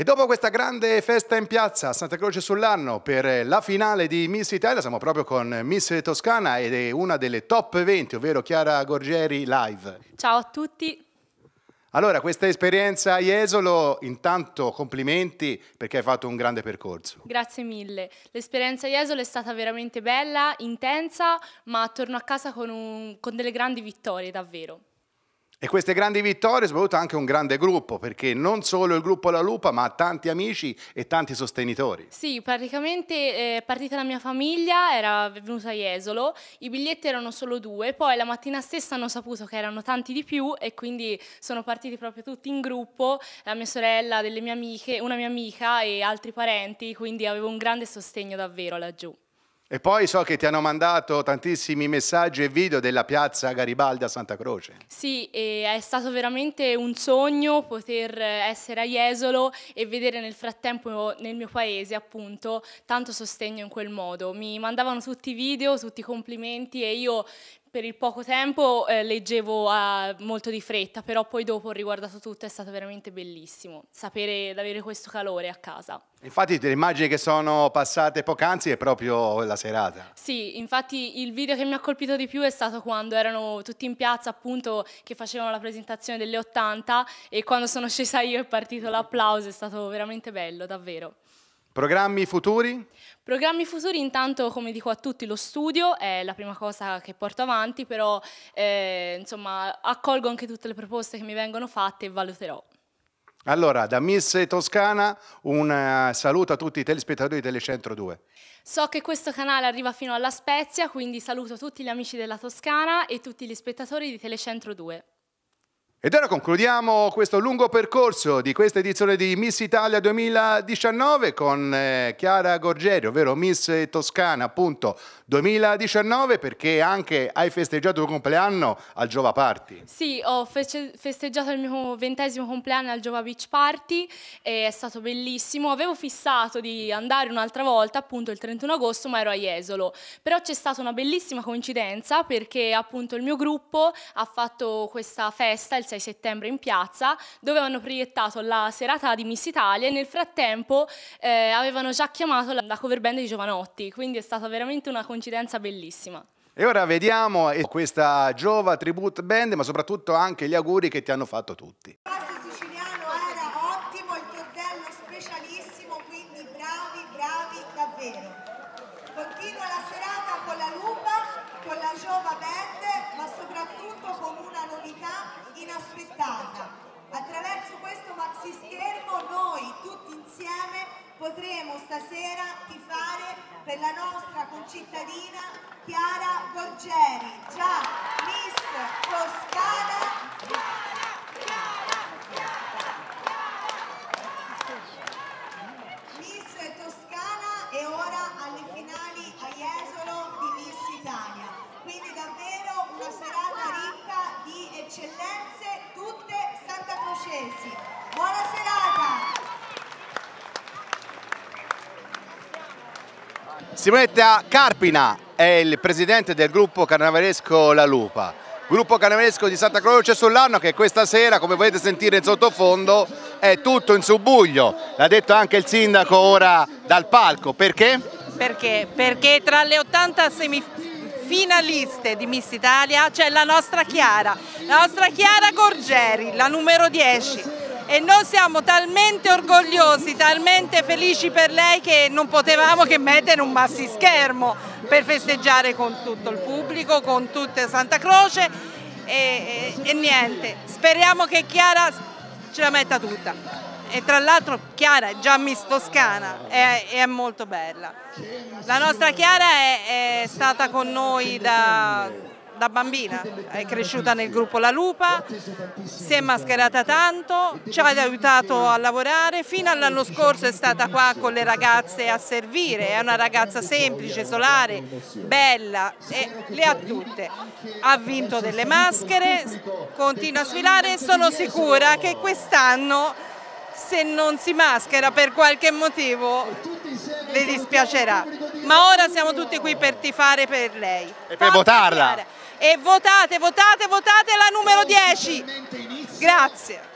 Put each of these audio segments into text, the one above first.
E dopo questa grande festa in piazza a Santa Croce sull'anno per la finale di Miss Italia, siamo proprio con Miss Toscana ed è una delle top 20, ovvero Chiara Gorgieri Live. Ciao a tutti. Allora, questa esperienza a Jesolo, intanto complimenti perché hai fatto un grande percorso. Grazie mille. L'esperienza a Jesolo è stata veramente bella, intensa, ma torno a casa con, un, con delle grandi vittorie, davvero. E queste grandi vittorie, soprattutto anche un grande gruppo, perché non solo il gruppo La Lupa, ma tanti amici e tanti sostenitori. Sì, praticamente eh, è partita la mia famiglia, era venuta a Jesolo, i biglietti erano solo due, poi la mattina stessa hanno saputo che erano tanti di più e quindi sono partiti proprio tutti in gruppo, la mia sorella, delle mie amiche, una mia amica e altri parenti, quindi avevo un grande sostegno davvero laggiù. E poi so che ti hanno mandato tantissimi messaggi e video della piazza Garibaldi a Santa Croce. Sì, è stato veramente un sogno poter essere a Jesolo e vedere nel frattempo nel mio paese appunto tanto sostegno in quel modo. Mi mandavano tutti i video, tutti i complimenti e io per il poco tempo eh, leggevo eh, molto di fretta, però poi dopo ho riguardato tutto, è stato veramente bellissimo sapere di avere questo calore a casa. Infatti le immagini che sono passate poc'anzi è proprio la serata. Sì, infatti il video che mi ha colpito di più è stato quando erano tutti in piazza appunto che facevano la presentazione delle 80 e quando sono scesa io è partito l'applauso, è stato veramente bello, davvero. Programmi futuri? Programmi futuri intanto come dico a tutti lo studio è la prima cosa che porto avanti però eh, insomma accolgo anche tutte le proposte che mi vengono fatte e valuterò. Allora, da Miss Toscana un eh, saluto a tutti i telespettatori di Telecentro 2. So che questo canale arriva fino alla Spezia, quindi saluto tutti gli amici della Toscana e tutti gli spettatori di Telecentro 2. Ed ora concludiamo questo lungo percorso di questa edizione di Miss Italia 2019 con eh, Chiara Gorgeri, ovvero Miss Toscana appunto 2019 perché anche hai festeggiato il tuo compleanno al Giova Party. Sì, ho festeggiato il mio ventesimo compleanno al Giova Beach Party, è stato bellissimo, avevo fissato di andare un'altra volta appunto il 31 agosto ma ero a Jesolo, però c'è stata una bellissima coincidenza perché appunto il mio gruppo ha fatto questa festa il 6 settembre in piazza, dove avevano proiettato la serata di Miss Italia e nel frattempo eh, avevano già chiamato la, la cover band di Giovanotti, quindi è stata veramente una coincidenza bellissima. E ora vediamo eh, questa Giova Tribute Band, ma soprattutto anche gli auguri che ti hanno fatto tutti. insieme potremo stasera tifare per la nostra concittadina Chiara Borgeri, già Miss Toscana. Simonetta Carpina è il presidente del gruppo carnavalesco La Lupa, gruppo carnavalesco di Santa Croce sull'anno che questa sera, come potete sentire in sottofondo, è tutto in subbuglio, l'ha detto anche il sindaco ora dal palco, perché? Perché? Perché tra le 80 semifinaliste di Miss Italia c'è la nostra Chiara, la nostra Chiara Gorgeri, la numero 10 e noi siamo talmente orgogliosi, talmente felici per lei che non potevamo che mettere un bassischermo per festeggiare con tutto il pubblico, con tutta Santa Croce e, e, e niente, speriamo che Chiara ce la metta tutta e tra l'altro Chiara è già Miss Toscana e è, è, molto bella. La nostra Chiara è, è stata con noi da, da bambina, è cresciuta nel gruppo La Lupa, si è mascherata tanto, ci ha aiutato a lavorare, fino all'anno scorso è stata qua con le ragazze a servire, è una ragazza semplice, solare, bella, le ha tutte. Ha vinto delle maschere, continua a sfilare e sono sicura che quest'anno se non si maschera per qualche motivo le dispiacerà. Ma ora siamo tutti qui per tifare per lei. E per Fatti votarla. Tifare e votate, votate, votate la numero 10. Grazie.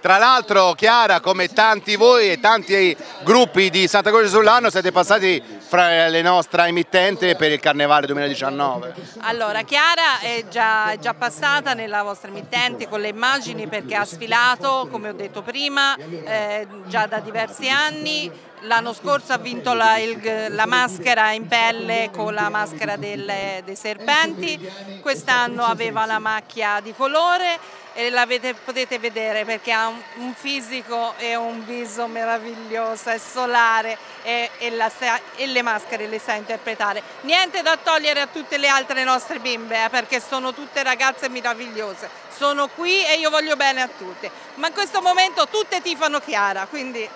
Tra l'altro Chiara, come tanti voi e tanti gruppi di Santa Croce sull'anno, siete passati fra le nostre emittenti per il Carnevale 2019. Allora, Chiara è già, è già passata nella vostra emittente con le immagini perché ha sfilato, come ho detto prima, eh, già da diversi anni, L'anno scorso ha vinto la, il, la, maschera in pelle con la maschera delle, dei serpenti, quest'anno aveva la macchia di colore e la vede, potete vedere perché ha un, un, fisico e un viso meraviglioso, è solare e, e, la, e, le maschere le sa interpretare. Niente da togliere a tutte le altre nostre bimbe eh, perché sono tutte ragazze meravigliose, sono qui e io voglio bene a tutte, ma in questo momento tutte tifano Chiara, quindi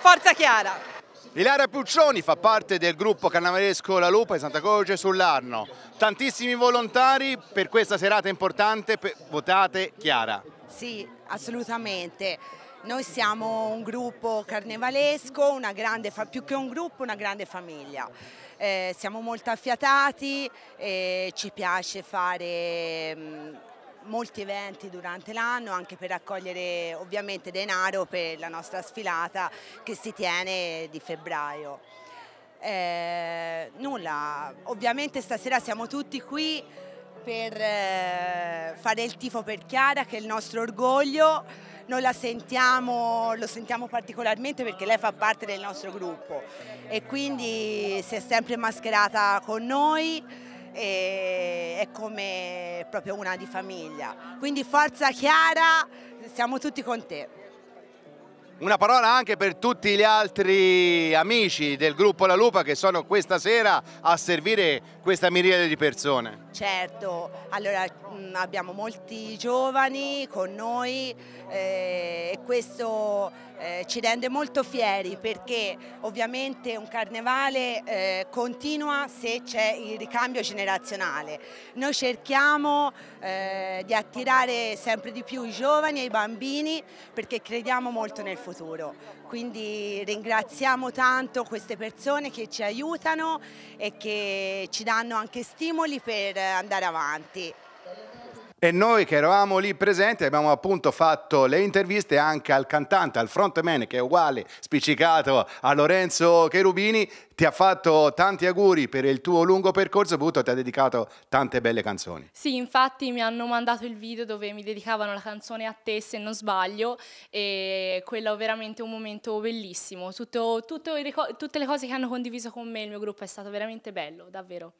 forza Chiara! Ilaria Puccioni fa parte del gruppo carnavalesco La Lupa di Santa Croce sull'Arno. Tantissimi volontari per questa serata importante, votate Chiara. Sì, assolutamente. Noi siamo un gruppo carnevalesco, una grande, più che un gruppo, una grande famiglia. Eh, siamo molto affiatati, e eh, ci piace fare... Mh, mm, molti eventi durante l'anno anche per raccogliere ovviamente denaro per la nostra sfilata che si tiene di febbraio. Eh, nulla, ovviamente stasera siamo tutti qui per eh, fare il tifo per Chiara che è il nostro orgoglio, noi la sentiamo, lo sentiamo particolarmente perché lei fa parte del nostro gruppo e quindi si è sempre mascherata con noi e è come proprio una di famiglia. Quindi forza Chiara, siamo tutti con te. Una parola anche per tutti gli altri amici del gruppo La Lupa che sono questa sera a servire questa miriade di persone. Certo, allora mm, abbiamo molti giovani con noi eh, e questo eh, ci rende molto fieri perché ovviamente un carnevale eh, continua se c'è il ricambio generazionale. Noi cerchiamo eh, di attirare sempre di più i giovani e i bambini perché crediamo molto nel futuro. Quindi ringraziamo tanto queste persone che ci aiutano e che ci danno anche stimoli per andare avanti e noi che eravamo lì presenti abbiamo appunto fatto le interviste anche al cantante, al frontman che è uguale, spiccicato a Lorenzo Cherubini, ti ha fatto tanti auguri per il tuo lungo percorso e ti ha dedicato tante belle canzoni. Sì, infatti mi hanno mandato il video dove mi dedicavano la canzone a te se non sbaglio e quello è veramente un momento bellissimo, tutto, tutto, tutte le cose che hanno condiviso con me il mio gruppo è stato veramente bello, davvero.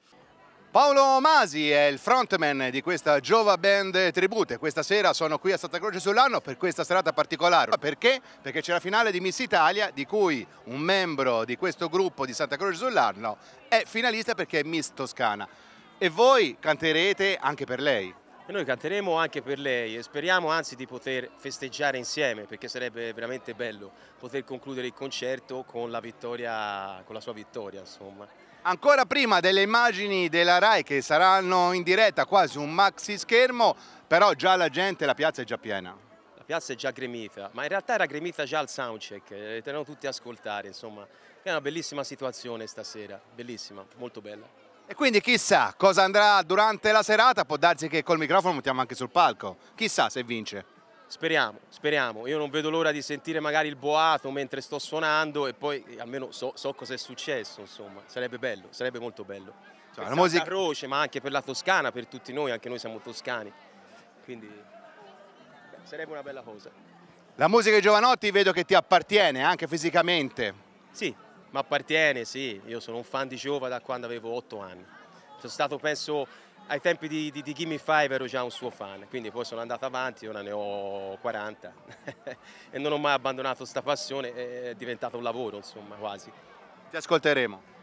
Paolo Masi è il frontman di questa Giova Band Tribute. Questa sera sono qui a Santa Croce sull'Anno per questa serata particolare. Perché? Perché c'è la finale di Miss Italia di cui un membro di questo gruppo di Santa Croce sull'Anno è finalista perché è Miss Toscana. E voi canterete anche per lei? E noi canteremo anche per lei e speriamo anzi di poter festeggiare insieme perché sarebbe veramente bello poter concludere il concerto con la, vittoria, con la sua vittoria insomma. Ancora prima delle immagini della RAI che saranno in diretta quasi un maxi schermo, però già la gente, la piazza è già piena. La piazza è già gremita, ma in realtà era gremita già al soundcheck, erano eh, tutti a ascoltare, insomma. È una bellissima situazione stasera, bellissima, molto bella. E quindi chissà cosa andrà durante la serata, può darsi che col microfono mettiamo anche sul palco, chissà se vince. Speriamo, speriamo. Io non vedo l'ora di sentire magari il boato mentre sto suonando e poi eh, almeno so, so cosa è successo, insomma. Sarebbe bello, sarebbe molto bello. Cioè, per la musica... Croce, ma anche per la Toscana, per tutti noi, anche noi siamo toscani. Quindi beh, sarebbe una bella cosa. La musica di Giovanotti vedo che ti appartiene eh, anche fisicamente. Sì, mi appartiene, sì. Io sono un fan di Giova da quando avevo otto anni. Sono stato, penso, ai tempi di, di, di Gimme 5 ero già un suo fan, quindi poi sono andato avanti, ora ne ho 40 e non ho mai abbandonato questa passione, è diventato un lavoro insomma quasi. Ti ascolteremo.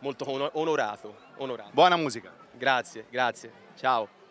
Molto onorato, onorato. Buona musica. Grazie, grazie. Ciao.